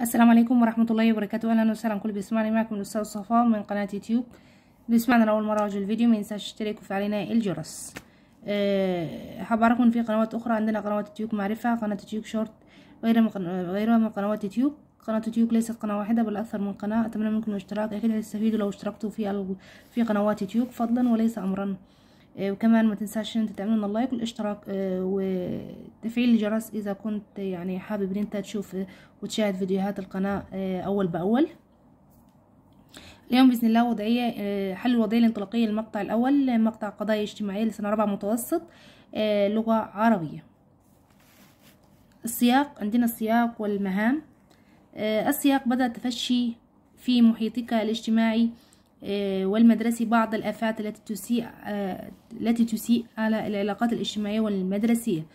السلام عليكم ورحمة الله وبركاته أهلا وسهلا كل بيسمعني معكم الأستاذ صفاء من قناة يوتيوب بيسمعنا لأول مرة أجي الفيديو مينساش تشتركوا في علينا الجرس أه حباركم في قنوات أخرى عندنا قنوات يوتيوب معرفة قناة يوتيوب شورت غيرها من, قنوات يوتيوب قناة يوتيوب ليست قناة واحدة بل أكثر من قناة أتمنى منكم الاشتراك أكيد هتستفيدوا لو اشتركتوا في ال... في قنوات يوتيوب فضلا وليس أمرا آه، وكمان ما تنساش انت تعملون اللايك والاشتراك آه، وتفعيل الجرس اذا كنت يعني حابب ان انت تشوف آه، وتشاهد فيديوهات القناة اول باول اليوم بإذن الله وضعية حل الوضعية الانطلاقية المقطع الأول مقطع قضايا اجتماعية لسنة رابعة متوسط لغة عربية السياق عندنا السياق والمهام السياق بدأ تفشي في محيطك الاجتماعي آه، والمدرسي بعض الآفات التي تسيء آه، التي تسيء على العلاقات الاجتماعية والمدرسية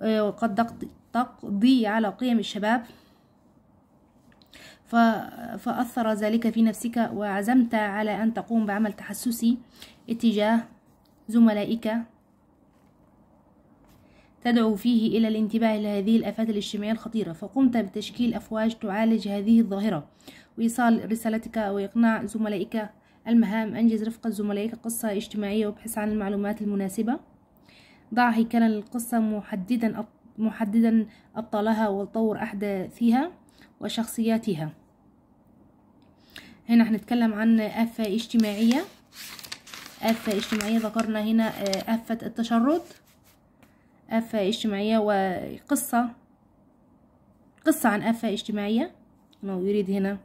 آه، وقد تقضي على قيم الشباب فأثر ذلك في نفسك وعزمت على أن تقوم بعمل تحسسي اتجاه زملائك تدعو فيه إلى الانتباه لهذه الآفات الاجتماعية الخطيرة فقمت بتشكيل أفواج تعالج هذه الظاهرة وإيصال رسالتك وإقناع زملائك المهام أنجز رفقة زملائك قصة اجتماعية وابحث عن المعلومات المناسبة ضع هيكلا للقصة محددا محددا أبطالها وطور أحداثها وشخصياتها هنا هنتكلم عن آفة اجتماعية آفة اجتماعية ذكرنا هنا آه، آفة التشرد آفة اجتماعية وقصة قصة عن آفة اجتماعية أنه يريد هنا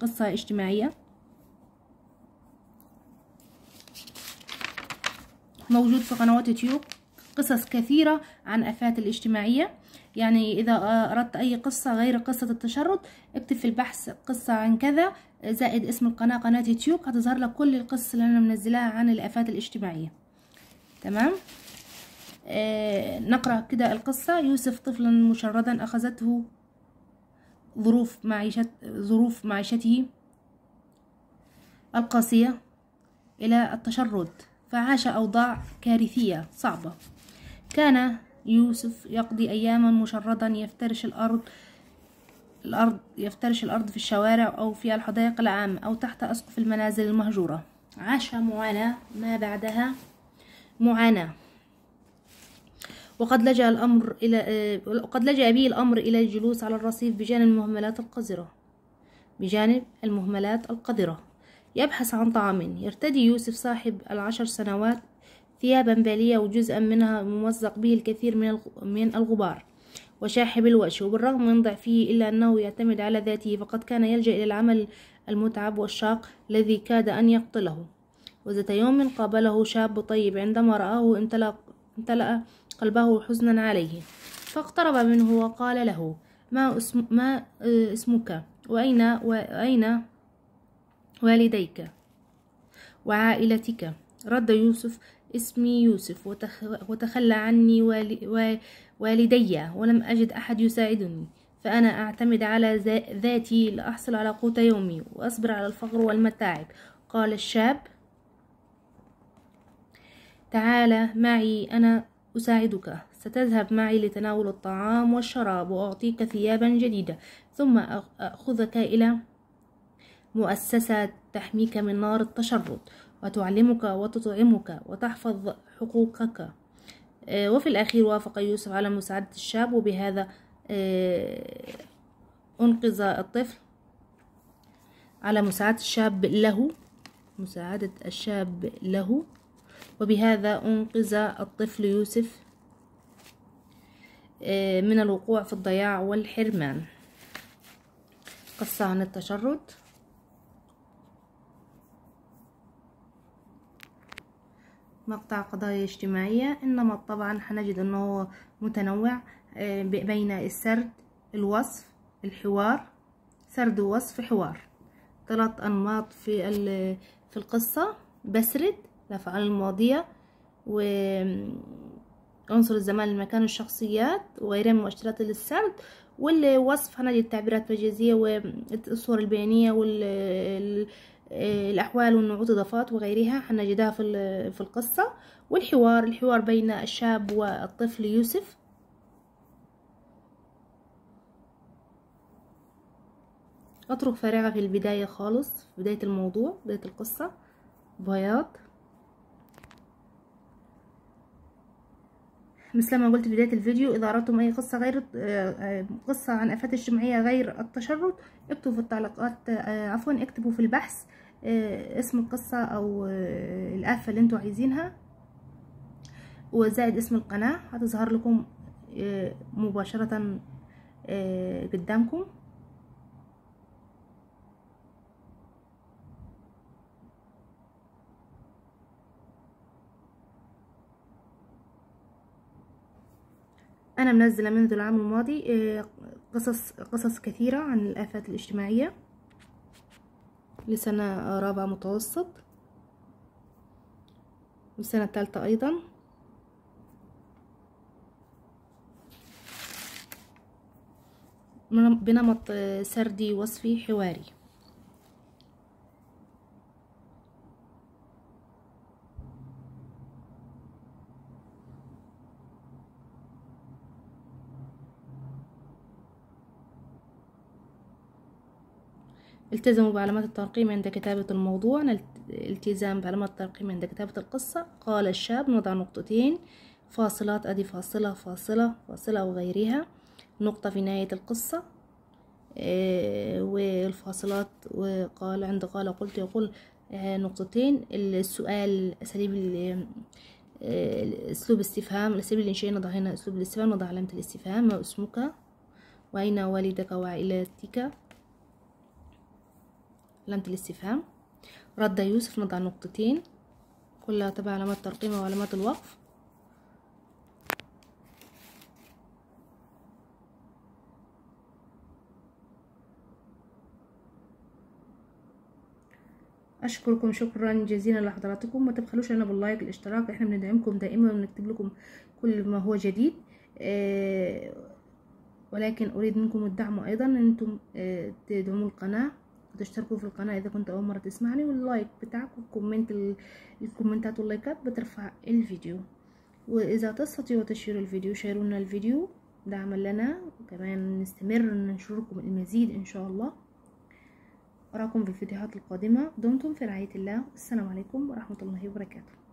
قصة اجتماعية موجود في قنوات يوتيوب قصص كثيرة عن أفات الاجتماعية يعني إذا آه، أردت أي قصة غير قصة التشرد اكتب في البحث قصة عن كذا آه، زائد اسم القناة قناة يوتيوب هتظهر لك كل القصص اللي أنا منزلاها عن الأفات الاجتماعية تمام آه نقرأ كده القصة يوسف طفلا مشردا أخذته ظروف معيشة ظروف معيشته القاسية إلى التشرد فعاش أوضاع كارثية صعبة كان يوسف يقضي أياما مشردا يفترش الأرض الأرض يفترش الأرض في الشوارع أو في الحدائق العامة أو تحت أسقف المنازل المهجورة عاش معاناة ما بعدها معاناة وقد لجأ الأمر إلى وقد لجأ به الأمر إلى الجلوس على الرصيف بجانب المهملات القذرة بجانب المهملات القذرة يبحث عن طعام يرتدي يوسف صاحب العشر سنوات ثيابا بالية وجزءا منها ممزق به الكثير من الغبار وشاحب الوجه وبالرغم من ضعفه إلا أنه يعتمد على ذاته فقد كان يلجأ إلى العمل المتعب والشاق الذي كاد أن يقتله وذات يوم قابله شاب طيب عندما رآه امتلأ, امتلأ قلبه حزنا عليه فاقترب منه وقال له ما, اسم ما آه، اسمك وأين, وأين والديك وعائلتك رد يوسف اسمي يوسف وتخلى عني والدي ولم أجد أحد يساعدني فأنا أعتمد على ذاتي لأحصل على قوت يومي وأصبر على الفقر والمتاعب قال الشاب تعال معي أنا أساعدك ستذهب معي لتناول الطعام والشراب وأعطيك ثيابا جديدة ثم أخذك إلى مؤسسة تحميك من نار التشرد وتعلمك وتطعمك وتحفظ حقوقك آه، وفي الأخير وافق يوسف على مساعدة الشاب وبهذا آه، أنقذ الطفل على مساعدة الشاب له مساعدة الشاب له وبهذا أنقذ الطفل يوسف آه، من الوقوع في الضياع والحرمان قصة عن التشرد مقطع قضايا اجتماعية النمط طبعا هنجد انه هو متنوع آه، بين السرد الوصف الحوار سرد ووصف حوار ثلاث انماط في في القصة بسرد الافعال الماضية وعنصر آه، عنصر الزمان المكان الشخصيات وغيرها من مؤشرات للسرد والوصف هنجد التعبيرات المجازية والصور البيانية وال الأحوال والنعوت إضافات وغيرها حنجدها في القصة والحوار الحوار بين الشاب والطفل يوسف أترك فراغة في البداية خالص في بداية الموضوع بداية القصة بياض مثل ما قلت في بداية الفيديو إذا أردتم أي قصة غير آه، آه، قصة عن آفات الشمعية غير التشرد اكتبوا في التعليقات آه، عفوا اكتبوا في البحث اسم القصة أو الآفة اللي انتوا عايزينها وزائد اسم القناة هتظهر لكم مباشرة قدامكم انا منزله منذ العام الماضي آه، قصص قصص كثيره عن الافات الاجتماعيه لسنه رابعه متوسط والسنه الثالثه ايضا بنمط سردي وصفي حواري التزموا بعلامات الترقيم عند كتابة الموضوع التزام بعلامات الترقيم عند كتابة القصة قال الشاب نضع نقطتين فاصلات أدي فاصلة فاصلة فاصلة وغيرها نقطة في نهاية القصة آه، والفاصلات وقال عند قال قلت يقول آه، نقطتين السؤال أساليب آه، أسلوب الاستفهام أساليب الإنشاء نضع هنا أسلوب الاستفهام نضع علامة الاستفهام ما اسمك وأين والدك وعائلتك علامة الاستفهام رد يوسف نضع نقطتين كلها تبع علامات ترقيمة وعلامات الوقف اشكركم شكرا جزيلا لحضراتكم ما تبخلوش لنا باللايك الاشتراك احنا بندعمكم دائما ونكتب لكم كل ما هو جديد آه، ولكن اريد منكم الدعم ايضا انتم آه، تدعموا القناه وتشتركوا في القناة اذا كنت اول مرة تسمعني واللايك بتاعك والكومنت الكومنتات واللايكات بترفع الفيديو واذا تستطيعوا تشير الفيديو شيروا لنا الفيديو دعما لنا وكمان نستمر ننشركم المزيد ان شاء الله اراكم في الفيديوهات القادمة دمتم في رعاية الله والسلام عليكم ورحمة الله وبركاته